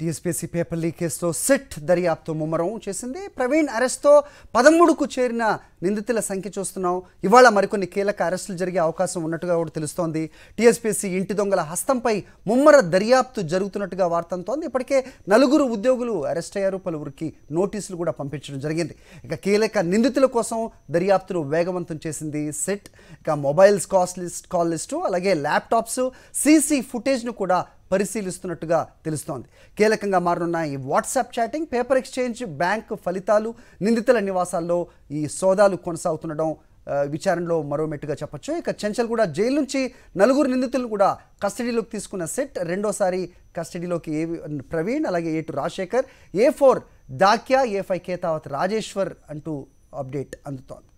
TSPC paper లీకేజ్తో SIT దర్యాప్తు ముమ్మరం చేసింది ప్రవీణ్ అరెస్ట్తో పదమూడుకు చేరిన నిందితుల సంఖ్య చూస్తున్నాం ఇవాళ మరికొన్ని కీలక అరెస్టులు జరిగే అవకాశం ఉన్నట్టుగా కూడా తెలుస్తోంది టీఎస్పీసీ ఇంటి దొంగల హస్తంపై ముమ్మర దర్యాప్తు జరుగుతున్నట్టుగా వార్తంతోంది ఇప్పటికే నలుగురు ఉద్యోగులు అరెస్ట్ అయ్యారు పలువురికి నోటీసులు కూడా పంపించడం జరిగింది ఇక కీలక నిందితుల కోసం దర్యాప్తును వేగవంతం చేసింది సిట్ ఇక మొబైల్స్ కాస్ట్ లిస్ట్ కాల్ లిస్టు అలాగే ల్యాప్టాప్స్ సీసీ ఫుటేజ్ను కూడా పరిశీలిస్తున్నట్టుగా తెలుస్తోంది కీలకంగా మారనున్న ఈ WhatsApp chatting paper exchange bank ఫలితాలు నిందితుల నివాసాల్లో ఈ సోదాలు కొనసాగుతుండడం విచారణలో మరో మెట్టుగా చెప్పొచ్చు ఇక చెంచల్ కూడా జైలు నుంచి నలుగురు నిందితులు కూడా కస్టడీలోకి తీసుకున్న సెట్ రెండోసారి కస్టడీలోకి ఏ ప్రవీణ్ అలాగే A two Rajashekar A four Dakya A five Ketavath Rajeshwar అంటూ అప్డేట్ అందుతోంది